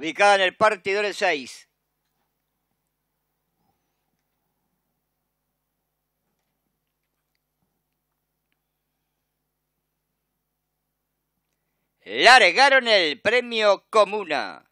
ubicada en el Partido partidor 6. Largaron el premio Comuna.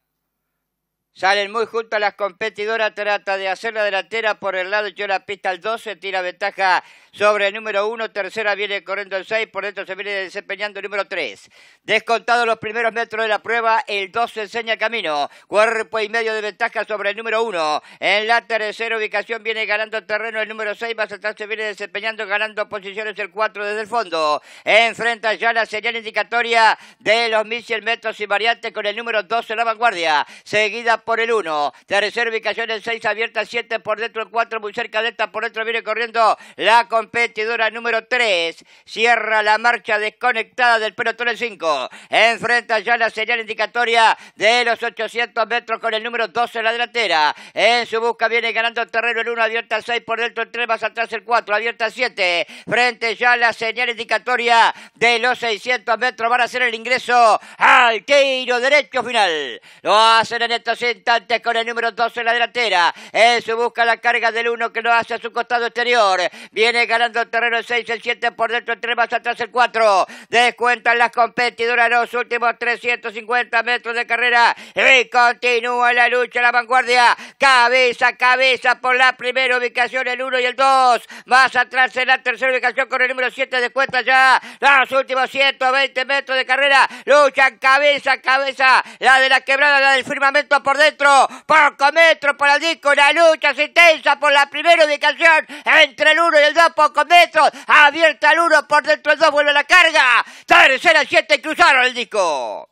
Salen muy juntas las competidoras, trata de hacer la delantera por el lado, de la pista El 12, tira ventaja sobre el número 1, tercera viene corriendo el 6, por dentro se viene desempeñando el número 3. Descontados los primeros metros de la prueba, el 12 enseña camino, cuerpo y medio de ventaja sobre el número 1. En la tercera ubicación viene ganando terreno el número 6, más atrás se viene desempeñando, ganando posiciones el 4 desde el fondo. Enfrenta ya la señal indicatoria de los 1100 metros y variantes con el número 12 en la vanguardia, seguida por por el 1. Tercer ubicación el 6, abierta 7 por dentro el 4, muy cerca de esta por dentro viene corriendo la competidora número 3. Cierra la marcha desconectada del pelotón el 5. Enfrenta ya la señal indicatoria de los 800 metros con el número 12 en la delantera. En su busca viene ganando terreno el 1, abierta 6 por dentro el 3, más atrás el 4, abierta 7. Frente ya la señal indicatoria de los 600 metros van a hacer el ingreso Queiro, derecho final. Lo hacen en estos instantes con el número 12 en la delantera. Eso busca la carga del 1 que lo hace a su costado exterior. Viene ganando el terreno el 6, el 7 por dentro, el 3 más atrás el 4 descuentan las competidoras los últimos 350 metros de carrera y continúa la lucha la vanguardia, cabeza a cabeza por la primera ubicación, el 1 y el 2, más atrás en la tercera ubicación con el número 7 descuenta ya los últimos 120 metros de carrera, luchan cabeza a cabeza, la de la quebrada, la del firmamento por dentro, poco metro por el disco, La lucha intensa por la primera ubicación, entre el 1 y el 2, poco metros, abierta el 1 por dentro el 2, vuelve la carga, parecer al 7 cruzaron el disco.